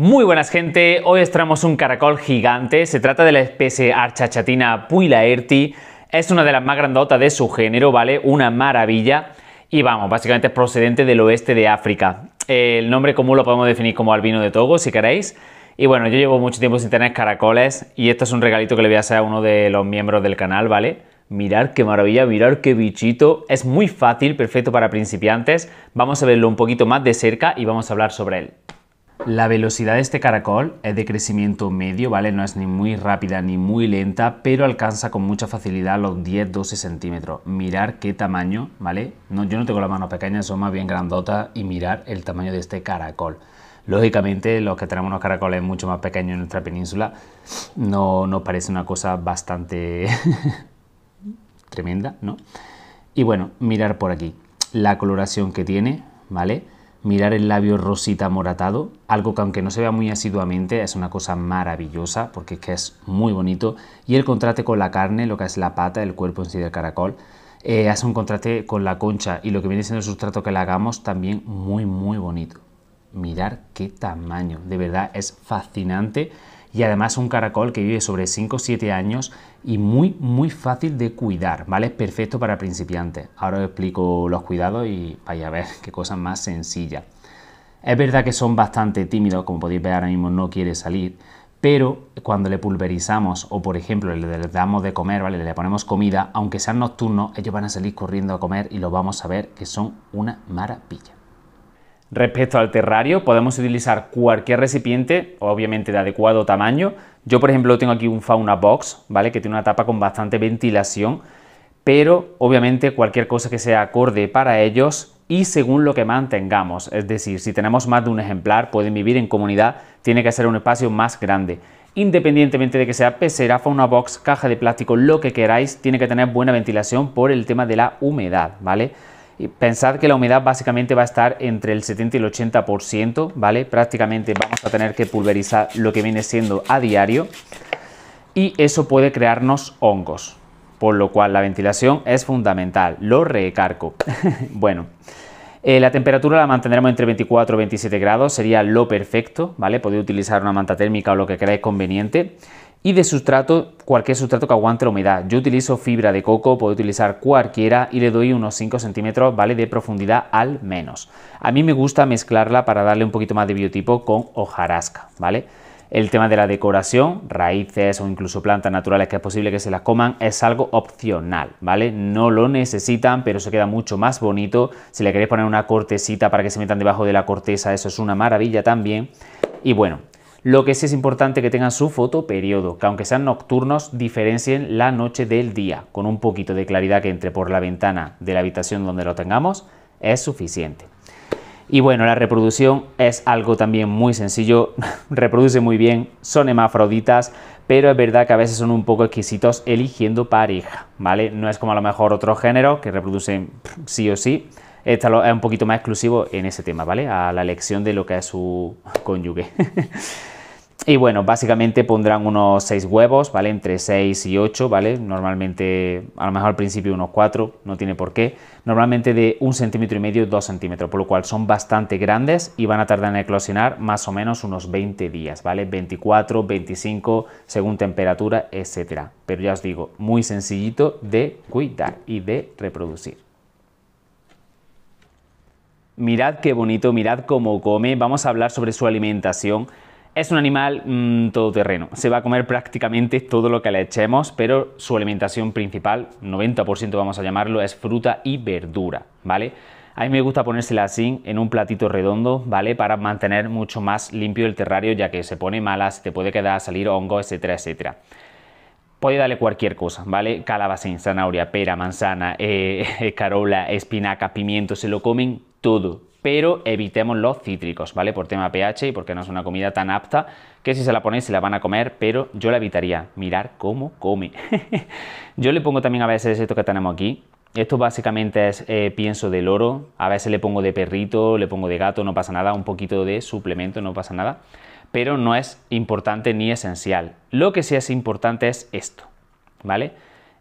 Muy buenas gente, hoy extraemos un caracol gigante, se trata de la especie Archachatina puilaerti, es una de las más grandotas de su género, ¿vale? Una maravilla y vamos, básicamente es procedente del oeste de África. El nombre común lo podemos definir como albino de Togo, si queréis. Y bueno, yo llevo mucho tiempo sin tener caracoles y esto es un regalito que le voy a hacer a uno de los miembros del canal, ¿vale? Mirad qué maravilla, mirad qué bichito. Es muy fácil, perfecto para principiantes. Vamos a verlo un poquito más de cerca y vamos a hablar sobre él. La velocidad de este caracol es de crecimiento medio, ¿vale? No es ni muy rápida ni muy lenta, pero alcanza con mucha facilidad los 10-12 centímetros. Mirar qué tamaño, ¿vale? yo no tengo las manos pequeñas, son más bien grandotas y mirar el tamaño de este caracol. Lógicamente, los que tenemos unos caracoles mucho más pequeños en nuestra península, no nos parece una cosa bastante tremenda, ¿no? Y bueno, mirar por aquí la coloración que tiene, ¿vale? mirar el labio rosita moratado, algo que aunque no se vea muy asiduamente es una cosa maravillosa porque es que es muy bonito y el contraste con la carne, lo que es la pata, el cuerpo en sí del caracol, eh, hace un contraste con la concha y lo que viene siendo el sustrato que le hagamos también muy muy bonito. Mirar qué tamaño, de verdad es fascinante y además un caracol que vive sobre 5 o 7 años y muy muy fácil de cuidar, ¿vale? Es perfecto para principiantes. Ahora os explico los cuidados y vaya a ver qué cosa más sencilla. Es verdad que son bastante tímidos, como podéis ver ahora mismo no quiere salir, pero cuando le pulverizamos o por ejemplo le damos de comer, ¿vale? Le ponemos comida, aunque sean nocturnos, ellos van a salir corriendo a comer y lo vamos a ver que son una maravilla. Respecto al terrario, podemos utilizar cualquier recipiente, obviamente de adecuado tamaño. Yo, por ejemplo, tengo aquí un fauna box, ¿vale? Que tiene una tapa con bastante ventilación, pero obviamente cualquier cosa que sea acorde para ellos y según lo que mantengamos. Es decir, si tenemos más de un ejemplar, pueden vivir en comunidad, tiene que ser un espacio más grande. Independientemente de que sea pecera, fauna box, caja de plástico, lo que queráis, tiene que tener buena ventilación por el tema de la humedad, ¿vale? pensad que la humedad básicamente va a estar entre el 70 y el 80%, ¿vale? Prácticamente vamos a tener que pulverizar lo que viene siendo a diario y eso puede crearnos hongos, por lo cual la ventilación es fundamental, lo recargo. bueno, eh, la temperatura la mantendremos entre 24 y 27 grados, sería lo perfecto, ¿vale? Podéis utilizar una manta térmica o lo que creáis conveniente y de sustrato, cualquier sustrato que aguante la humedad. Yo utilizo fibra de coco, puedo utilizar cualquiera y le doy unos 5 centímetros ¿vale? de profundidad al menos. A mí me gusta mezclarla para darle un poquito más de biotipo con hojarasca. ¿vale? El tema de la decoración, raíces o incluso plantas naturales que es posible que se las coman, es algo opcional, ¿vale? No lo necesitan, pero se queda mucho más bonito. Si le queréis poner una cortecita para que se metan debajo de la corteza, eso es una maravilla también. Y bueno, lo que sí es importante que tengan su fotoperiodo, que aunque sean nocturnos, diferencien la noche del día. Con un poquito de claridad que entre por la ventana de la habitación donde lo tengamos, es suficiente. Y bueno, la reproducción es algo también muy sencillo, reproduce muy bien, son hemafroditas, pero es verdad que a veces son un poco exquisitos eligiendo pareja, ¿vale? No es como a lo mejor otro género que reproducen sí o sí, esta es un poquito más exclusivo en ese tema, ¿vale? A la elección de lo que es su cónyuge. Y bueno, básicamente pondrán unos 6 huevos, ¿vale? Entre 6 y 8, ¿vale? Normalmente, a lo mejor al principio unos 4, no tiene por qué. Normalmente de 1 centímetro y medio, 2 centímetros, por lo cual son bastante grandes y van a tardar en eclosionar más o menos unos 20 días, ¿vale? 24, 25, según temperatura, etcétera. Pero ya os digo, muy sencillito de cuidar y de reproducir. Mirad qué bonito, mirad cómo come. Vamos a hablar sobre su alimentación. Es un animal mm, todoterreno, se va a comer prácticamente todo lo que le echemos, pero su alimentación principal, 90% vamos a llamarlo, es fruta y verdura, ¿vale? A mí me gusta ponérsela así, en un platito redondo, ¿vale? Para mantener mucho más limpio el terrario, ya que se pone mala, se te puede quedar salir hongo, etcétera, etcétera. Puede darle cualquier cosa, ¿vale? Calabacín, zanahoria, pera, manzana, eh, carola, espinaca, pimiento, se lo comen todo, pero evitemos los cítricos, ¿vale? Por tema pH y porque no es una comida tan apta que si se la ponéis se la van a comer, pero yo la evitaría. Mirar cómo come. yo le pongo también a veces esto que tenemos aquí. Esto básicamente es eh, pienso del oro. A veces le pongo de perrito, le pongo de gato, no pasa nada. Un poquito de suplemento, no pasa nada. Pero no es importante ni esencial. Lo que sí es importante es esto, ¿vale?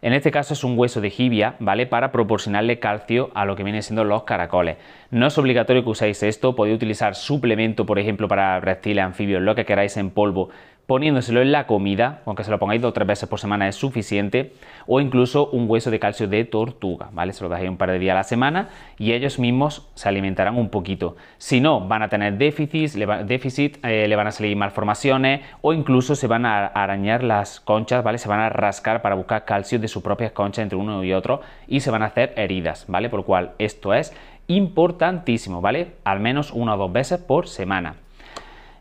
En este caso es un hueso de jibia, ¿vale? Para proporcionarle calcio a lo que vienen siendo los caracoles. No es obligatorio que uséis esto, podéis utilizar suplemento, por ejemplo, para reptiles, anfibios, lo que queráis en polvo, poniéndoselo en la comida, aunque se lo pongáis dos o tres veces por semana es suficiente, o incluso un hueso de calcio de tortuga, ¿vale? Se lo dejáis un par de días a la semana y ellos mismos se alimentarán un poquito. Si no, van a tener déficit, eh, le van a salir malformaciones o incluso se van a arañar las conchas, ¿vale? Se van a rascar para buscar calcio de sus propias conchas entre uno y otro y se van a hacer heridas, ¿vale? Por lo cual esto es importantísimo, ¿vale? Al menos una o dos veces por semana.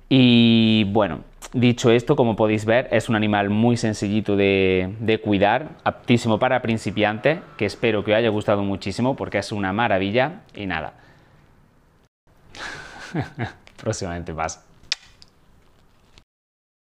Y bueno, Dicho esto, como podéis ver, es un animal muy sencillito de, cuidar, aptísimo para principiantes, que espero que os haya gustado muchísimo porque es una maravilla y nada. Próximamente más.